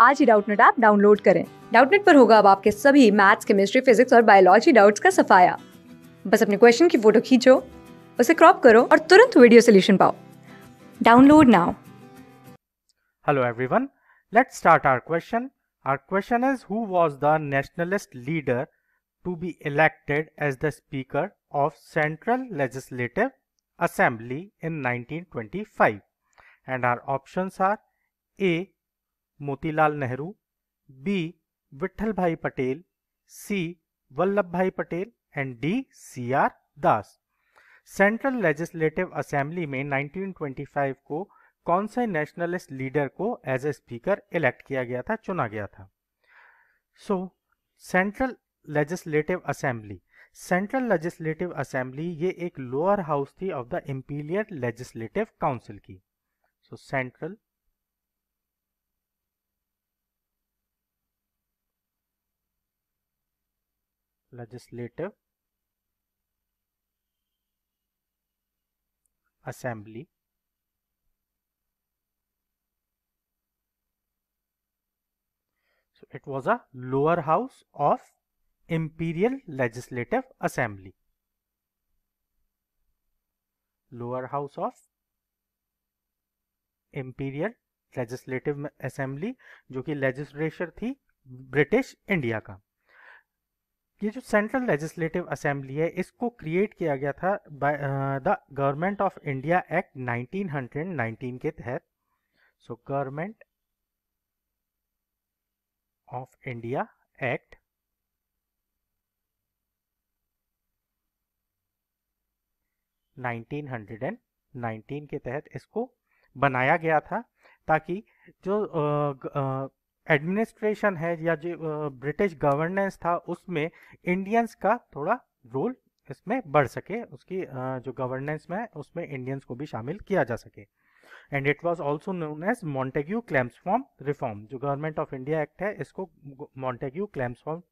आज ही Doubtnut app download करें डाउटनेट पर होगा अब आपके सभी मैथ्स केमिस्ट्री फिजिक्स और बायोलॉजी डाउट्स का सफाया बस अपने क्वेश्चन की फोटो खींचो उसे क्रॉप करो और तुरंत वीडियो सोल्यूशन पाओ download now hello everyone let's start our question our question is who was the nationalist leader to be elected as the speaker of central legislative assembly in 1925 and our options are A. Motilal Nehru B Vithal bhai Patel C Vallabh bhai Patel and D C R Das central legislative assembly में 1925 को कौन से nationalist leader को as a speaker elect किया गया था चुना गया था so central legislative assembly central legislative assembly ये एक लोअर हाउस थी of the imperial legislative council की so central legislative assembly so it was a lower house of imperial legislative assembly lower house of imperial legislative assembly जो कि legislature थी British India का ये जो सेंट्रल लेजिस्लेटिव असेंबली है इसको create किया गया था by the government of India act 1919 के तहत so government of India act 1919 के तहत इसको बनाया गया था ताकि जो आ, uh, आ, एडमिनिस्ट्रेशन है या जो ब्रिटिश गवर्नेंस था उसमें इंडियंस का थोड़ा रोल इसमें बढ़ सके उसकी जो गवर्नेंस में उसमें इंडियंस को भी शामिल किया जा सके and it was also known as Montagu Chelmsford reform जो गवर्नमेंट ऑफ इंडिया एक्ट है इसको Montagu Chelmsford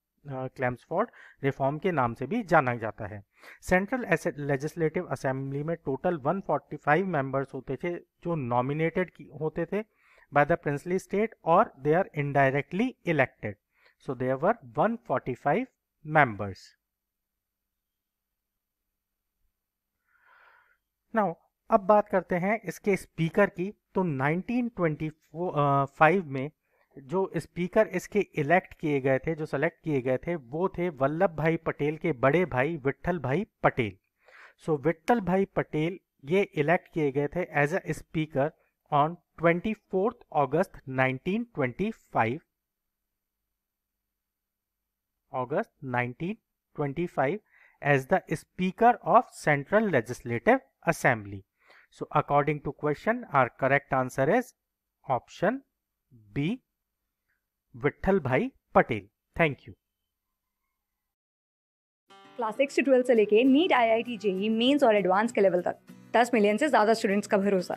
Chelmsford reform के नाम से भी जाना जाता है सेंट्रल लेजिस्लेटिव असेंबली में टोटल 145 मेंबर्स होते थे जो नॉमिनेटेड होते थे by the princely state or they are indirectly elected. So there were 145 members. Now अब बात करते हैं इसके स्पीकर की तो 1925 mein uh, जो स्पीकर इसके इलेक्ट किए गए थे जो सेलेक्ट किए गए थे वो थे वल्लभ भाई पटेल के बड़े भाई विट्ठल भाई पटेल सो so, विट्ठल भाई पटेल ये इलेक्ट किए गए थे as a speaker on 24th August 1925 August 1925 as the speaker of central legislative assembly so according to question our correct answer is option b vithal bhai patel thank you class six से twelfth से लेके NEET I I T JEE mains और advance के level तक 10 million से ज़्यादा students का भरोसा